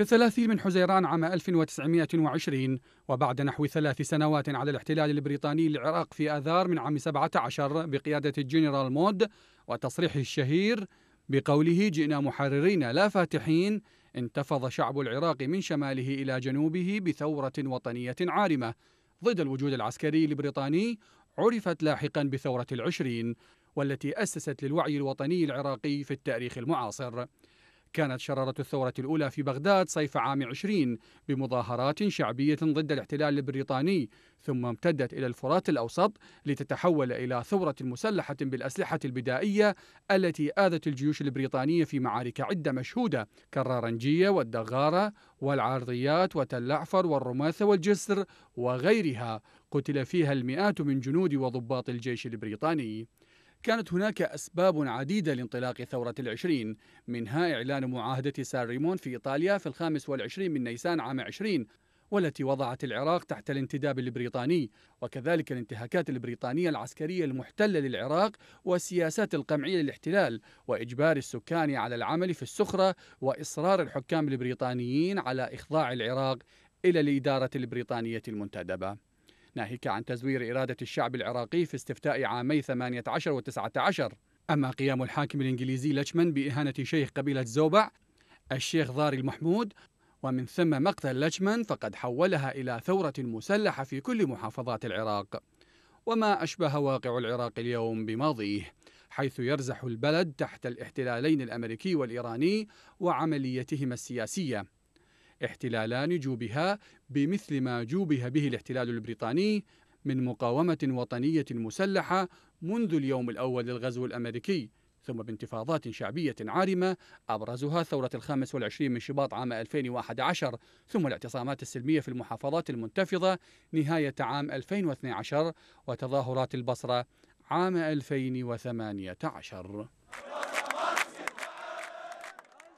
في الثلاثين من حزيران عام 1920 وبعد نحو ثلاث سنوات على الاحتلال البريطاني للعراق في آذار من عام 17 بقيادة الجنرال مود وتصريحه الشهير بقوله جئنا محررين لا فاتحين انتفض شعب العراق من شماله إلى جنوبه بثورة وطنية عارمة ضد الوجود العسكري البريطاني عرفت لاحقا بثورة العشرين والتي أسست للوعي الوطني العراقي في التاريخ المعاصر كانت شرارة الثورة الأولى في بغداد صيف عام 20 بمظاهرات شعبية ضد الاحتلال البريطاني ثم امتدت إلى الفرات الأوسط لتتحول إلى ثورة مسلحة بالأسلحة البدائية التي آذت الجيوش البريطانية في معارك عدة مشهودة كالرارنجية والدغارة والعارضيات وتلعفر والرماثة والجسر وغيرها قتل فيها المئات من جنود وضباط الجيش البريطاني كانت هناك أسباب عديدة لانطلاق ثورة العشرين منها إعلان معاهدة سان ريمون في إيطاليا في الخامس والعشرين من نيسان عام 20 والتي وضعت العراق تحت الانتداب البريطاني وكذلك الانتهاكات البريطانية العسكرية المحتلة للعراق والسياسات القمعية للاحتلال وإجبار السكان على العمل في السخرة وإصرار الحكام البريطانيين على إخضاع العراق إلى الإدارة البريطانية المنتدبة ناهيك عن تزوير إرادة الشعب العراقي في استفتاء عامي 18 و 19 أما قيام الحاكم الإنجليزي لتشمن بإهانة شيخ قبيلة زوبع الشيخ ضاري المحمود ومن ثم مقتل لتشمن فقد حولها إلى ثورة مسلحة في كل محافظات العراق وما أشبه واقع العراق اليوم بماضيه حيث يرزح البلد تحت الاحتلالين الأمريكي والإيراني وعمليتهما السياسية احتلالان جوبها بمثل ما جوبه به الاحتلال البريطاني من مقاومة وطنية مسلحة منذ اليوم الأول للغزو الأمريكي ثم بانتفاضات شعبية عارمة أبرزها ثورة الخامس والعشرين من شباط عام 2011 ثم الاعتصامات السلمية في المحافظات المنتفضة نهاية عام 2012 وتظاهرات البصرة عام 2018